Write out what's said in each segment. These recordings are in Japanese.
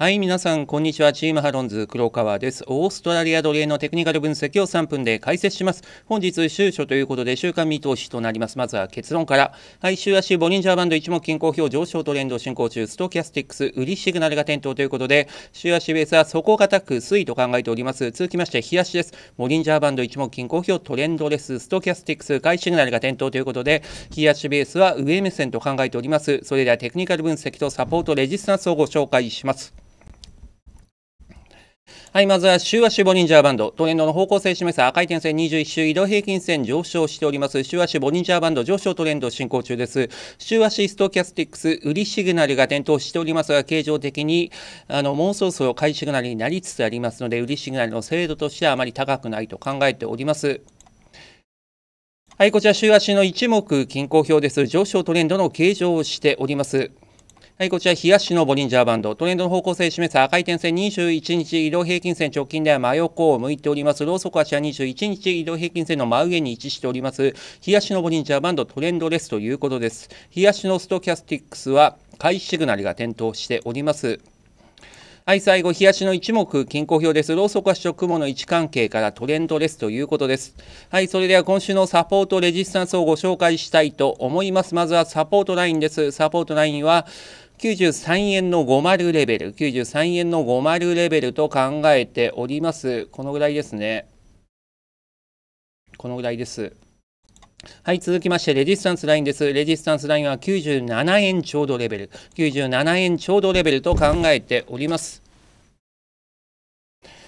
はい、皆さん、こんにちは。チームハロンズ、黒川です。オーストラリア奴隷のテクニカル分析を3分で解説します。本日、週初ということで、週間見通しとなります。まずは結論から。はい、週足、ボリンジャーバンド一目均衡表上昇トレンド進行中、ストキャスティックス、売りシグナルが点灯ということで、週足ベースは底堅く推移と考えております。続きまして、日足です。ボリンジャーバンド一目均衡表トレンドレス、ストキャスティックス、買いシグナルが点灯ということで、日足ベースは上目線と考えております。それでは、テクニカル分析とサポート、レジスタンスをご紹介します。はい、まずは週足ボリンジャーバンド、トレンドの方向性示す赤い点線21週移動平均線上昇しております。週足ボリンジャーバンド上昇トレンド進行中です。週足ストキャスティックス売りシグナルが点灯しておりますが、形状的にあのもうそろそろ買いシグナルになりつつありますので、売りシグナルの精度としてはあまり高くないと考えております。はい、こちら週足の一目均衡表です。上昇トレンドの形状をしております。はい、こちら、冷やのボリンジャーバンド。トレンドの方向性を示す赤い点線21日移動平均線直近では真横を向いております。ローソク足は21日移動平均線の真上に位置しております。冷やのボリンジャーバンドトレンドレスということです。冷やのストキャスティックスは買いシグナルが点灯しております。はい、最後、冷やしの一目、均衡表です。ローソク足と雲の位置関係からトレンドレスということです。はい、それでは今週のサポートレジスタンスをご紹介したいと思います。まずはサポートラインです。サポートラインは、93円の50レベル、93円の50レベルと考えております。このぐらいですね。このぐらいです。はい、続きまして、レジスタンスラインです。レジスタンスラインは97円ちょうどレベル、97円ちょうどレベルと考えております。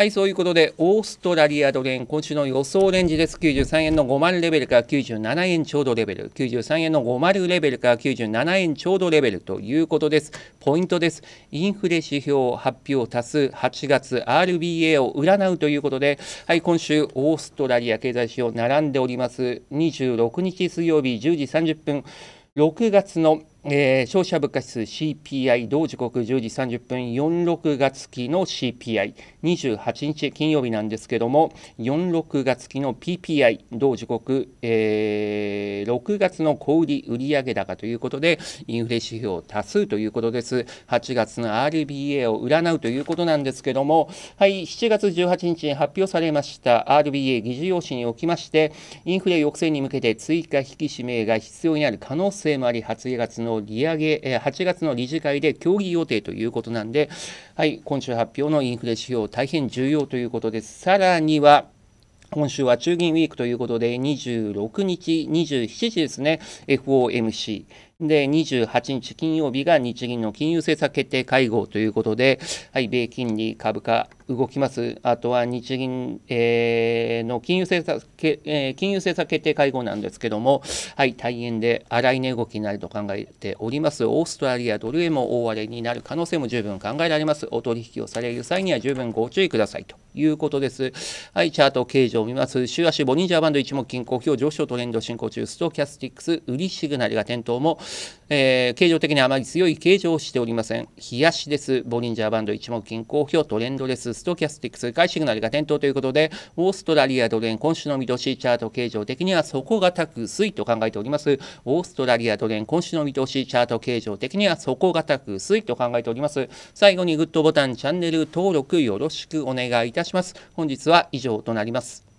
はい、そういうことで、オーストラリアドル円、今週の予想レンジです。93円の50レベルから97円ちょうどレベル、93円の50レベルから97円ちょうどレベルということです。ポイントです。インフレ指標発表多数8月 RBA を占うということで、はい、今週、オーストラリア経済指標並んでおります。26日水曜日10時30分、6月のえー、消費者物価指数 CPI 同時刻10時30分46月期の CPI28 日金曜日なんですけども46月期の PPI 同時刻、えー、6月の小売売上高ということでインフレ指標多数ということです8月の RBA を占うということなんですけどもはい7月18日に発表されました RBA 議事要旨におきましてインフレ抑制に向けて追加引き締めが必要になる可能性もあり8月のの利上げ、え8月の理事会で協議予定ということなんで、はい、今週発表のインフレ指標、大変重要ということです。さらには、今週は中銀ウィークということで、26日、27時ですね、FOMC、で、28日金曜日が日銀の金融政策決定会合ということで、はい、米金利、株価、動きます。あとは日銀、えー、の金融政策、えー、金融政策決定会合なんですけども、はい、大変で荒い値動きになると考えております。オーストラリア、ドルへも大荒れになる可能性も十分考えられます。お取引をされる際には十分ご注意くださいということです。はい、チャート形状を見ます。週足ボニンジャーバンド一目均衡表上昇トレンド進行中、ストキャスティックス、売りシグナルが点灯も、えー、形状的にあまり強い形状をしておりません。冷やしです。ボリンジャーバンド一目均衡表、トレンドレス、ストキャスティックス、外シグナルが点灯ということで、オーストラリアドル円、今週の見通し、チャート形状的には底堅く薄いと考えております。オーストラリアドル円、今週の見通し、チャート形状的には底堅く薄いと考えております。最後にグッドボタン、チャンネル登録よろしくお願いいたします。本日は以上となります。